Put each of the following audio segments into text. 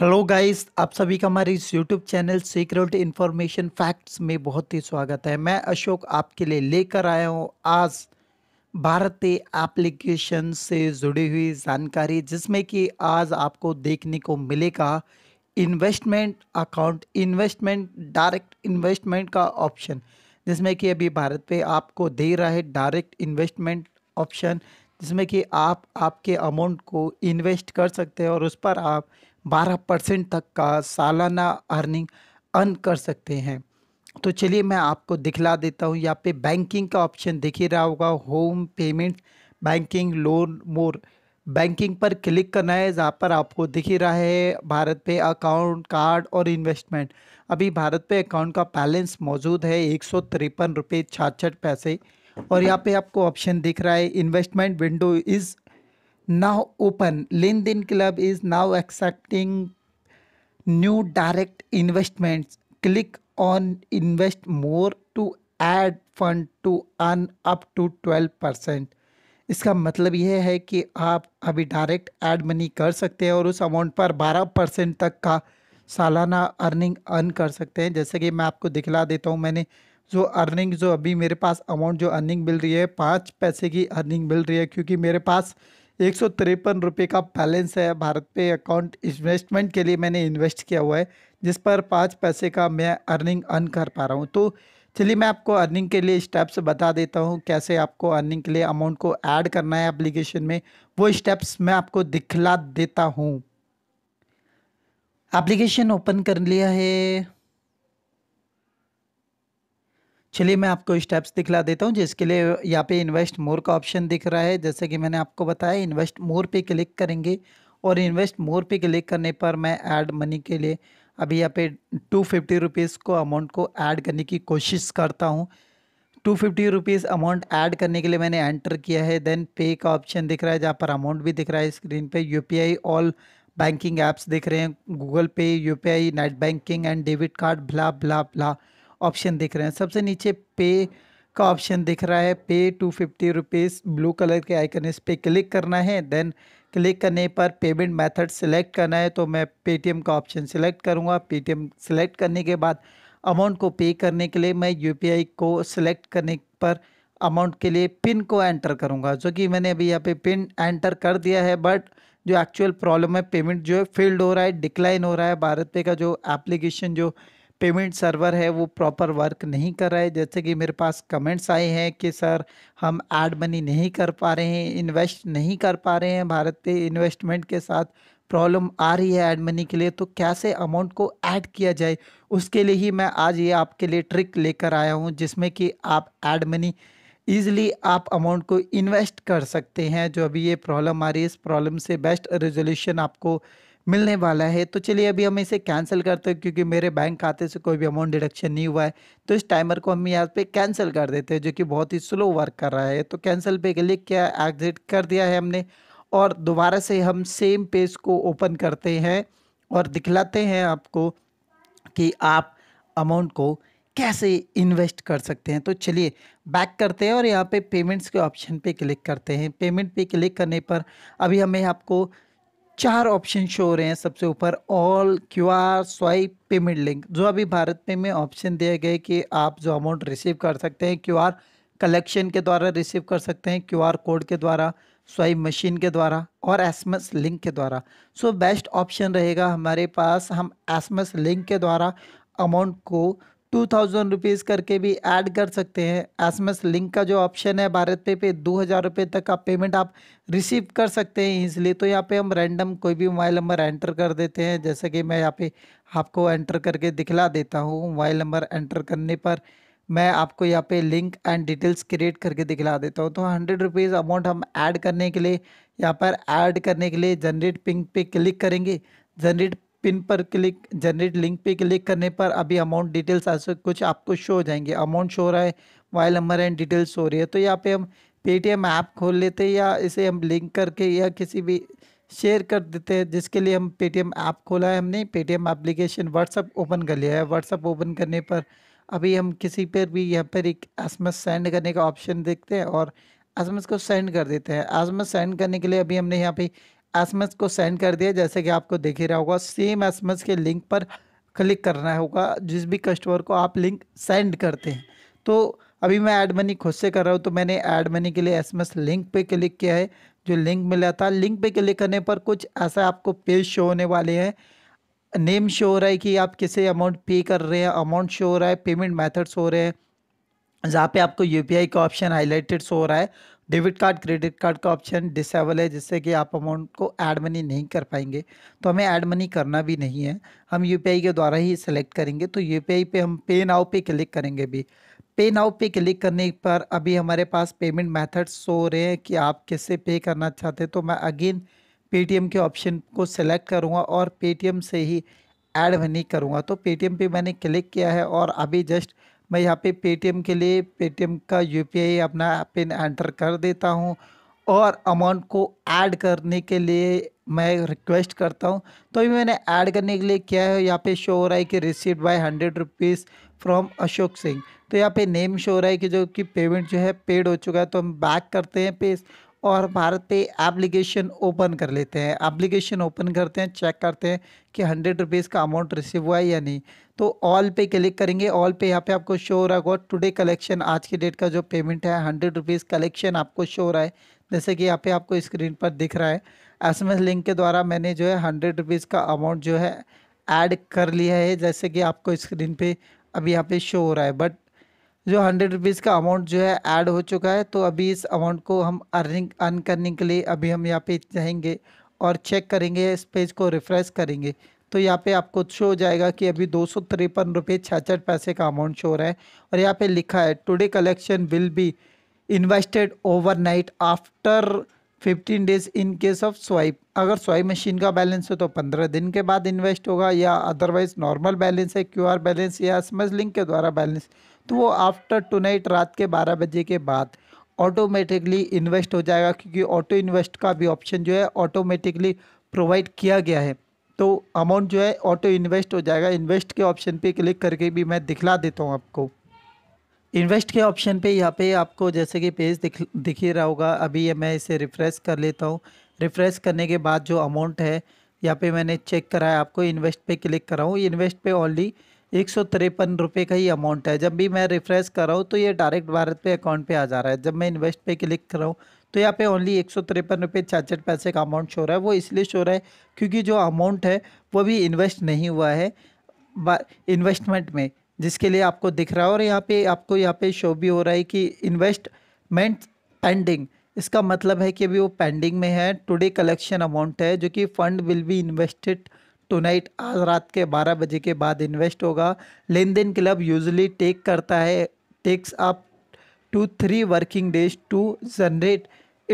hello guys आप सभी का हमारे इस YouTube channel secret information facts में बहुत ही स्वागत है मैं अशोक आपके लिए लेकर आया हूँ आज भारतीय एप्लीकेशन से जुड़ी हुई जानकारी जिसमें कि आज आपको देखने को मिलेगा investment account investment direct investment का ऑप्शन जिसमें कि अभी भारत पे आपको दे रहा है डायरेक्ट इन्वेस्टमेंट ऑप्शन जिसमें कि आप आपके अमाउंट को इन्वेस्ट कर सकते हैं और उस पर आप 12 परसेंट तक का सालाना अर्निंग अर्न कर सकते हैं तो चलिए मैं आपको दिखला देता हूँ यहाँ पे बैंकिंग का ऑप्शन दिख ही रहा होगा home payment banking loan more banking पर क्लिक करना है जहाँ पर आपको दिख ही रहा है भारत पे अकाउंट कार्ड और इन्वेस्टमेंट अभी भारत पे अकाउंट का बैलेंस मौजूद है एक सौ तिरपन रुपये छाछठ पैसे और यहाँ पे आपको ऑप्शन दिख रहा है investment window is open open linkedin club is now accepting new direct investments click on invest more to add fund to earn up to twelve percent इसका मतलब यह है कि आप अभी डायरेक्ट एड मनी कर सकते हैं और उस अमाउंट पर बारह परसेंट तक का सालाना अर्निंग अर्न कर सकते हैं जैसे कि मैं आपको दिखला देता हूँ मैंने जो अर्निंग जो अभी मेरे पास अमाउंट जो अर्निंग मिल रही है पाँच पैसे की अर्निंग मिल रही है क्योंकि मेरे पास एक सौ तिरपन रुपये का बैलेंस है भारत पे अकाउंट इन्वेस्टमेंट के लिए मैंने इन्वेस्ट किया हुआ है जिस पर पाँच पैसे का मैं अर्निंग अर्न कर पा रहा हूँ तो चलिए मैं आपको अर्निंग के लिए स्टेप्स बता देता हूँ कैसे आपको अर्निंग के लिए अमाउंट को ऐड करना है एप्लीकेशन में वो स्टेप्स मैं आपको दिखला देता हूँ एप्लीकेशन ओपन कर लिया है चलिए मैं आपको स्टेप्स दिखला देता हूँ जिसके लिए यहाँ पे इन्वेस्ट मोर का ऑप्शन दिख रहा है जैसे कि मैंने आपको बताया इन्वेस्ट मोर पे क्लिक करेंगे और इन्वेस्ट मोर पे क्लिक करने पर मैं ऐड मनी के लिए अभी यहाँ पे टू फिफ्टी रुपीज़ को अमाउंट को ऐड करने की कोशिश करता हूँ two fifty rupees amount add करने के लिए मैंने एंटर किया है देन पे का ऑप्शन दिख रहा है जहाँ पर अमाउंट भी दिख रहा है स्क्रीन पर यू ऑल बैंकिंग ऐप्स दिख रहे हैं Google pay U net banking and debit card भला भला भला ऑप्शन दिख रहे हैं सबसे नीचे पे का ऑप्शन दिख रहा है pay two fifty rupees blue colour के आइकन इस पर क्लिक करना है देन क्लिक करने पर पेमेंट मेथड सेलेक्ट करना है तो मैं पेटीएम का ऑप्शन सेलेक्ट करूँगा पेटीएम सेलेक्ट करने के बाद अमाउंट को पे करने के लिए मैं यू को सिलेक्ट करने पर अमाउंट के लिए पिन को एंटर करूँगा जो कि मैंने अभी यहाँ पे पिन एंटर कर दिया है बट जो एक्चुअल प्रॉब्लम है पेमेंट जो है फेल्ड हो रहा है डिक्लाइन हो रहा है भारत पे का जो एप्लीकेशन जो पेमेंट सर्वर है वो प्रॉपर वर्क नहीं कर रहा है जैसे कि मेरे पास कमेंट्स आए हैं कि सर हम एड मनी नहीं कर पा रहे हैं इन्वेस्ट नहीं कर पा रहे हैं भारत के इन्वेस्टमेंट के साथ प्रॉब्लम आ रही है ऐड मनी के लिए तो कैसे अमाउंट को ऐड किया जाए उसके लिए ही मैं आज ये आपके लिए ट्रिक लेकर आया हूँ जिसमें कि आप एड मनी ईजिली आप अमाउंट को इन्वेस्ट कर सकते हैं जो अभी ये प्रॉब्लम आ रही है इस प्रॉब्लम से बेस्ट रेजोल्यूशन आपको मिलने वाला है तो चलिए अभी हम इसे कैंसिल करते हैं क्योंकि मेरे बैंक खाते से कोई भी अमाउंट डिडक्शन नहीं हुआ है तो इस टाइमर को हम यहाँ पे कैंसिल कर देते हैं जो कि बहुत ही स्लो वर्क कर रहा है तो कैंसिल पे क्लिक किया एग्जिट कर दिया है हमने और दोबारा से हम सेम पेज को ओपन करते हैं और दिखलाते हैं आपको कि आप अमाउंट को कैसे इन्वेस्ट कर सकते हैं तो चलिए बैक करते हैं और यहाँ पे पेमेंट्स के ऑप्शन पे क्लिक करते हैं पेमेंट पे क्लिक करने पर अभी हमें आपको चार ऑप्शन शो हो रहे हैं सबसे ऊपर all Q R swipe payment link जो अभी भारत पे में ऑप्शन दिए गए कि आप जो अमाउंट रिसीव कर सकते हैं क्यू आर कलेक्शन के द्वारा रिसीव कर सकते हैं क्यू आर कोड के द्वारा स्वाइप मशीन के द्वारा और एस एम एस लिंक के द्वारा सो बेस्ट ऑप्शन रहेगा हमारे पास हम एस एम एस लिंक के द्वारा अमाउंट को टू थाउजेंड रुपीज़ करके भी ऐड कर सकते हैं एसएमएस लिंक का जो ऑप्शन है भारत पे पे दो हज़ार रुपये तक का पेमेंट आप रिसीव कर सकते हैं इसलिए तो यहाँ पे हम रैंडम कोई भी मोबाइल नंबर एंटर कर देते हैं जैसे कि मैं यहाँ पे आपको एंटर करके दिखला देता हूँ मोबाइल नंबर एंटर करने पर मैं आपको यहाँ पे लिंक एंड डिटेल्स क्रिएट करके दिखला देता हूँ तो हंड्रेड रुपीज़ अमाउंट हम ऐड करने के लिए यहाँ पर ऐड करने के लिए जनरेट पिंक पे क्लिक करेंगे जनरेट पिन पर क्लिक जनरेट लिंक पे क्लिक करने पर अभी अमाउंट डिटेल्स ऐसे कुछ आपको शो हो जाएंगे अमाउंट शो हो रहा है मोबाइल नंबर एंड डिटेल्स हो रही है तो यहाँ पे हम पेटीएम ऐप खोल लेते हैं या इसे हम लिंक करके या किसी भी शेयर कर देते हैं जिसके लिए हम पेटीएम ऐप खोला है हमने पेटीएम एप्लीकेशन व्हाट्सअप ओपन कर लिया है व्हाट्सअप ओपन करने पर अभी हम किसी पर भी यहाँ पर एक एस सेंड करने का ऑप्शन देखते हैं और एस को सेंड कर देते हैं एस सेंड करने के लिए अभी हमने यहाँ पे एसएमएस को सेंड कर दिया जैसे कि आपको देख ही रहा होगा सेम एसएमएस के लिंक पर क्लिक करना होगा जिस भी कस्टमर को आप लिंक सेंड करते हैं तो अभी मैं ऐड मनी खुद से कर रहा हूँ तो मैंने ऐड मनी के लिए एसएमएस लिंक पे क्लिक किया है जो लिंक मिला था लिंक पे क्लिक करने पर कुछ ऐसा आपको पेज शो होने वाले हैं नेम शो हो रहा है कि आप किसे अमाउंट पे कर रहे हैं अमाउंट शो हो रहा है पेमेंट मैथड्स हो रहे हैं जहाँ पे आपको यू का ऑप्शन हाईलाइटेड हो रहा है डेबिट कार्ड क्रेडिट कार्ड का ऑप्शन डिसेबल है जिससे कि आप अमाउंट को ऐड मनी नहीं कर पाएंगे तो हमें ऐड मनी करना भी नहीं है हम यू के द्वारा ही सेलेक्ट करेंगे तो यू पे हम पे नाव पे क्लिक करेंगे भी पे नाउ पे क्लिक करने पर अभी हमारे पास पेमेंट मैथड्स शो रहे हैं कि आप किससे पे करना चाहते हैं तो मैं अगेन पेटीएम के ऑप्शन को सिलेक्ट करूँगा और पेटीएम से ही ऐड मनी करूँगा तो पेटीएम पे मैंने क्लिक किया है और अभी जस्ट मैं यहाँ पे पेटीएम के लिए पेटीएम का यू अपना पिन एंटर कर देता हूँ और अमाउंट को ऐड करने के लिए मैं रिक्वेस्ट करता हूँ तो अभी मैंने ऐड करने के लिए क्या है यहाँ पे शो हो रहा है कि receive by hundred rupees from Ashok Singh तो यहाँ पे नेम शो हो रहा है कि जो कि पेमेंट जो है पेड हो चुका है तो हम बैक करते हैं पेज और भारत पे एप्लीकेशन ओपन कर लेते हैं एप्लीकेशन ओपन करते हैं चेक करते हैं कि हंड्रेड रुपीज़ का अमाउंट रिसीव हुआ है या नहीं तो ऑल पे क्लिक करेंगे ऑल पे यहाँ पे आपको शो हो रहा होगा टुडे कलेक्शन आज के डेट का जो पेमेंट है हंड्रेड रुपीज़ कलेक्शन आपको शो हो रहा है जैसे कि यहाँ पे आपको स्क्रीन पर दिख रहा है एसएमएस लिंक के द्वारा मैंने जो है हंड्रेड रुपीज़ का अमाउंट जो है ऐड कर लिया है जैसे कि आपको स्क्रीन पे अब यहाँ पर शो हो रहा है बट जो हंड्रेड रुपीज़ का अमाउंट जो है ऐड हो चुका है तो अभी इस अमाउंट को हम अर्निंग अर्न करने के लिए अभी हम यहाँ पे जाएंगे और चेक करेंगे इस पेज को रिफ़्रेश करेंगे तो यहाँ पे आपको शो हो जाएगा कि अभी दो सौ तिरपन रुपये छियासठ पैसे का अमाउंट शो हो रहा है और यहाँ पे लिखा है today collection will be invested overnight after fifteen days in case of swipe अगर स्वाइप मशीन का बैलेंस हो तो पंद्रह दिन के बाद इन्वेस्ट होगा या अदरवाइज नॉर्मल बैलेंस है क्यू बैलेंस या एस लिंक के द्वारा बैलेंस तो वो आफ्टर टुनाइट रात के बारह बजे के बाद ऑटोमेटिकली इन्वेस्ट हो जाएगा क्योंकि ऑटो इन्वेस्ट का भी ऑप्शन जो है ऑटोमेटिकली प्रोवाइड किया गया है तो अमाउंट जो है ऑटो इन्वेस्ट हो जाएगा इन्वेस्ट के ऑप्शन पे क्लिक करके भी मैं दिखला देता हूँ आपको इन्वेस्ट के ऑप्शन पे यहाँ पे आपको जैसे कि पेज दिख दिख ही रहा होगा अभी ये मैं इसे रिफ़्रेश कर लेता हूँ रिफ़्रेश करने के बाद जो अमाउंट है यहाँ पे मैंने चेक कराया आपको इन्वेस्ट पे क्लिक कराऊँ इन्वेस्ट पे ऑनली एक सौ तिरपन रुपये का ही अमाउंट है जब भी मैं रिफ़्रेश कर रहा हूँ तो ये डायरेक्ट भारत पे अकाउंट पे आ जा रहा है जब मैं इन्वेस्ट पे क्लिक कर रहा हूँ तो यहाँ पे ओनली एक सौ तिरपन रुपये छियासठ पैसे का अमाउंट शो रहा है वो इसलिए शो रहा है क्योंकि जो अमाउंट है वो भी इन्वेस्ट नहीं हुआ है इन्वेस्टमेंट में जिसके लिए आपको दिख रहा है और यहाँ पे आपको यहाँ पे शो भी हो रहा है कि इन्वेस्टमेंट पेंडिंग इसका मतलब है कि अभी वो पेंडिंग में है टुडे कलेक्शन अमाउंट है जो कि fund will be invested tonight आज रात के 12 बजे के बाद इन्वेस्ट होगा Len Den club usually take करता है takes up to three working days to generate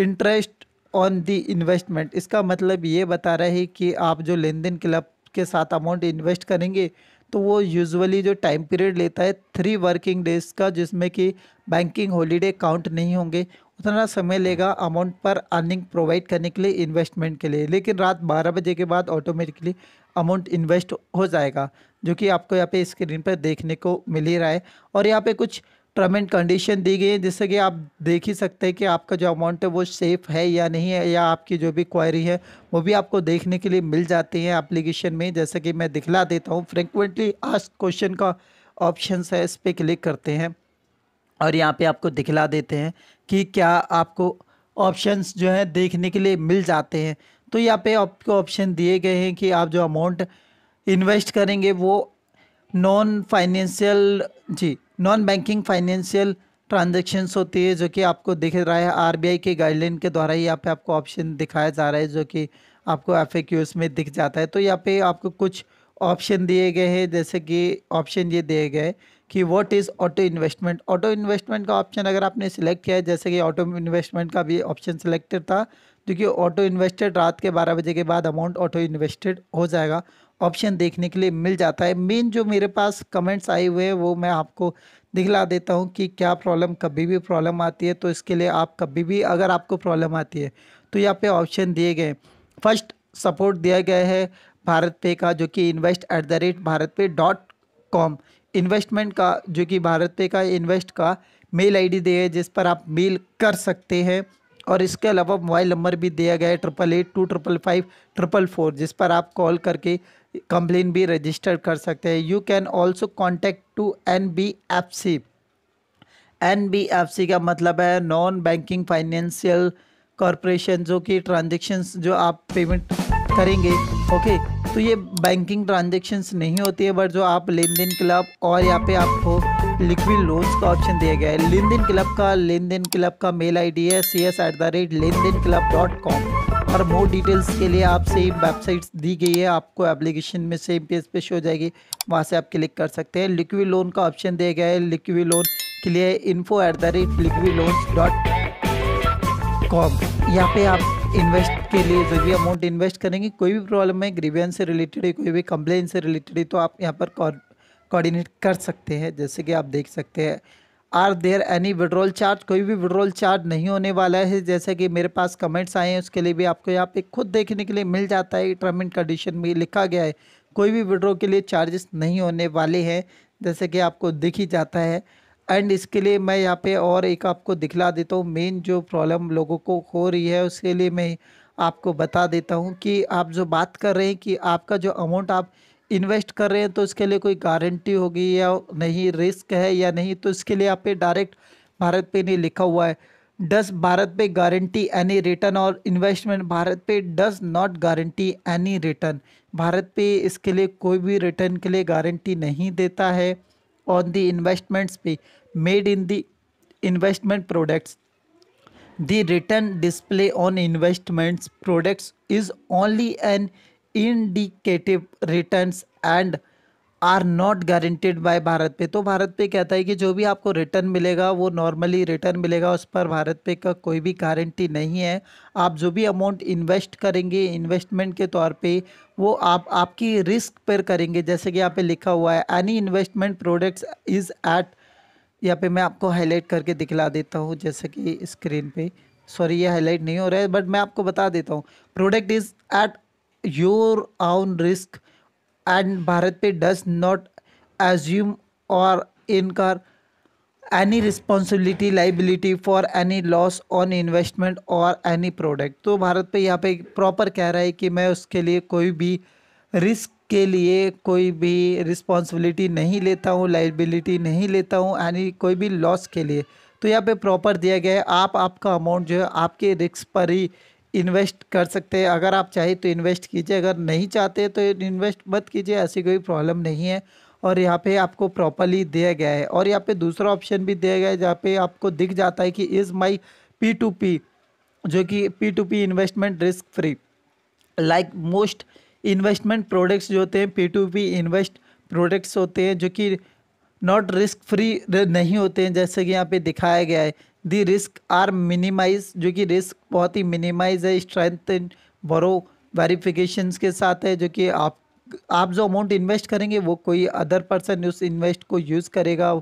interest on the investment इसका मतलब ये बता रहा है कि आप जो लेन देन क्लब के साथ अमाउंट इन्वेस्ट करेंगे तो वो यूजुअली जो टाइम पीरियड लेता है थ्री वर्किंग डेज का जिसमें कि बैंकिंग हॉलीडे काउंट नहीं होंगे उतना समय लेगा अमाउंट पर अर्निंग प्रोवाइड करने के लिए इन्वेस्टमेंट के लिए लेकिन रात बारह बजे के बाद ऑटोमेटिकली अमाउंट इन्वेस्ट हो जाएगा जो कि आपको यहाँ पे स्क्रीन पर देखने को मिल ही रहा है और यहाँ पे कुछ टर्म एंड कंडीशन दी गई है जिससे कि आप देख ही सकते हैं कि आपका जो अमाउंट है वो सेफ़ है या नहीं है या आपकी जो भी क्वायरी है वो भी आपको देखने के लिए मिल जाती है एप्लीकेशन में जैसे कि मैं दिखला देता हूँ फ्रिक्वेंटली आज क्वेश्चन का ऑप्शन है इस पर क्लिक करते हैं और यहाँ पे आपको दिखला देते हैं कि क्या आपको ऑप्शंस जो है देखने के लिए मिल जाते हैं तो यहाँ पे आपको ऑप्शन दिए गए हैं कि आप जो अमाउंट इन्वेस्ट करेंगे वो नॉन फाइनेंशियल जी नॉन बैंकिंग फाइनेंशियल ट्रांजेक्शन्स होती है जो कि आपको दिख रहा है आरबीआई के गाइडलाइन के द्वारा ही यहाँ पे आपको ऑप्शन दिखाया जा रहा है जो कि आपको एफ में दिख जाता है तो यहाँ पे आपको कुछ ऑप्शन दिए गए हैं जैसे कि ऑप्शन ये दिए गए कि what is auto investment auto investment का ऑप्शन अगर आपने सिलेक्ट किया है जैसे कि ऑटो इन्वेस्टमेंट का भी ऑप्शन सिलेक्टेड था क्योंकि ऑटो इन्वेस्टेड रात के बारह बजे के बाद अमाउंट ऑटो इन्वेस्टेड हो जाएगा ऑप्शन देखने के लिए मिल जाता है मेन जो मेरे पास कमेंट्स आए हुए हैं वो मैं आपको दिखला देता हूँ कि क्या प्रॉब्लम कभी भी प्रॉब्लम आती है तो इसके लिए आप कभी भी अगर आपको प्रॉब्लम आती है तो यहाँ पे ऑप्शन दिए गए फर्स्ट सपोर्ट दिया गया है भारत पे का जो कि invest at the rate Bharat Pe dot com investment का जो कि भारत पे का इन्वेस्ट का मेल आईडी दिया है जिस पर आप मेल कर सकते हैं और इसके अलावा मोबाइल नंबर भी दिया गया है triple eight two triple five triple four जिस पर आप कॉल करके कंप्लेन भी रजिस्टर कर सकते हैं you can also contact to N B F C N B F C का मतलब है नॉन बैंकिंग फाइनेंशियल कॉरपोरेशन जो कि ट्रांजेक्शन्स जो आप पेमेंट करेंगे ओके तो ये बैंकिंग ट्रांजेक्शन्स नहीं होती है बट जो आप लेन देन क्लब और यहाँ पे आपको लिक्विड लोन्स का ऑप्शन दिया गया है लेन देन क्लब का लेन देन क्लब का मेल आईडी है C S at the rate Len Den club dot com और मोर डिटेल्स के लिए आप सेम वेबसाइट्स दी गई है आपको एप्लीकेशन में सेम पेज पे शो हो जाएगी वहाँ से आप क्लिक कर सकते हैं लिक्विड लोन का ऑप्शन दिया गया है लिक्विड लोन के लिए info at the rate liquid loan dot com यहाँ पे आप इन्वेस्ट के लिए जो भी अमाउंट इन्वेस्ट करेंगे कोई भी प्रॉब्लम है ग्रीवियंस से रिलेटेड है कोई भी कंप्लेन से रिलेटेड है तो आप यहाँ पर कोऑर्डिनेट कर सकते हैं जैसे कि आप देख सकते हैं are there any withdrawal charge कोई भी विड्रॉल चार्ज नहीं होने वाला है जैसे कि मेरे पास कमेंट्स आए हैं उसके लिए भी आपको यहाँ पे खुद देखने के लिए मिल जाता है टर्म एंड कंडीशन में लिखा गया है कोई भी विड्रॉ के लिए चार्जेस नहीं होने वाले हैं जैसे कि आपको दिख ही जाता है एंड इसके लिए मैं यहाँ पे और एक आपको दिखला देता हूँ मेन जो प्रॉब्लम लोगों को हो रही है उसके लिए मैं आपको बता देता हूँ कि आप जो बात कर रहे हैं कि आपका जो अमाउंट आप इन्वेस्ट कर रहे हैं तो इसके लिए कोई गारंटी होगी या नहीं रिस्क है या नहीं तो इसके लिए आप पे डायरेक्ट भारत पे नहीं लिखा हुआ है does Bharat Pe guarantee any return और investment Bharat Pe does not guarantee any return Bharat Pe इसके लिए कोई भी रिटर्न के लिए गारंटी नहीं देता है on the investments pay made in the investment products the return display on investments products is only an indicative returns and are not guaranteed by Bharat Pe तो भारत पे कहता है कि जो भी आपको रिटर्न मिलेगा वो नॉर्मली रिटर्न मिलेगा उस पर भारत पे का कोई भी गारंटी नहीं है आप जो भी अमाउंट इन्वेस्ट करेंगे इन्वेस्टमेंट के तौर पे वो आप आपकी रिस्क पर करेंगे जैसे कि यहाँ पे लिखा हुआ है any investment products is at यहाँ पे मैं आपको हाईलाइट करके दिखला देता हूँ जैसे कि स्क्रीन पे सॉरी ये हाईलाइट नहीं हो रहा है बट मैं आपको बता देता हूँ product is at your own risk and bharat pay does not assume or incur any responsibility liability for any loss on investment और एनी प्रोडक्ट तो भारत पे यहाँ पे प्रॉपर कह रहा है कि मैं उसके लिए कोई भी रिस्क के लिए कोई भी रिस्पॉन्सिबिलिटी नहीं लेता हूँ लाइबिलिटी नहीं लेता हूँ एनी कोई भी लॉस के लिए तो यहाँ पे प्रॉपर दिया गया है आप आपका अमाउंट जो है आपके रिस्क पर ही इन्वेस्ट कर सकते हैं अगर आप चाहे तो इन्वेस्ट कीजिए अगर नहीं चाहते तो इन्वेस्ट मत कीजिए ऐसी कोई प्रॉब्लम नहीं है और यहाँ पे आपको प्रॉपरली दिया गया है और यहाँ पे दूसरा ऑप्शन भी दिया गया है जहाँ पे आपको दिख जाता है कि is my P two P जो कि P two P investment risk free like most investment products जो होते हैं P two P invest products होते हैं जो कि नॉट रिस्क फ्री नहीं होते हैं जैसे कि यहाँ पे दिखाया गया है दी रिस्क आर मिनिमाइज जो कि रिस्क बहुत ही मिनिमाइज है स्ट्रेंथ बोरो वेरिफिकेशन के साथ है जो कि आप आप जो अमाउंट इन्वेस्ट करेंगे वो कोई अदर पर्सन उस इन्वेस्ट को यूज़ करेगा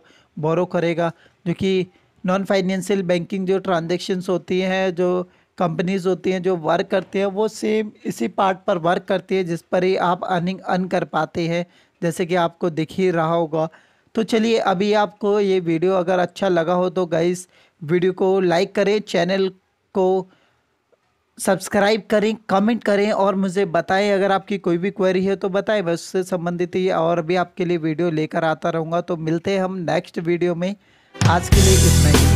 बोरो करेगा जो कि नॉन फाइनेंशियल बैंकिंग जो ट्रांजेक्शन्स होती हैं जो कंपनीज होती हैं जो वर्क करती हैं वो सेम इसी पार्ट पर वर्क करती है जिस पर ही आप अर्निंग अर्न कर पाते हैं जैसे कि आपको दिख ही रहा होगा तो चलिए अभी आपको ये वीडियो अगर अच्छा लगा हो तो गाइस वीडियो को लाइक करें चैनल को सब्सक्राइब करें कमेंट करें और मुझे बताएं अगर आपकी कोई भी क्वेरी है तो बताएं बस उससे संबंधित ही और भी आपके लिए वीडियो लेकर आता रहूँगा तो मिलते हैं हम नेक्स्ट वीडियो में आज के लिए इतना ही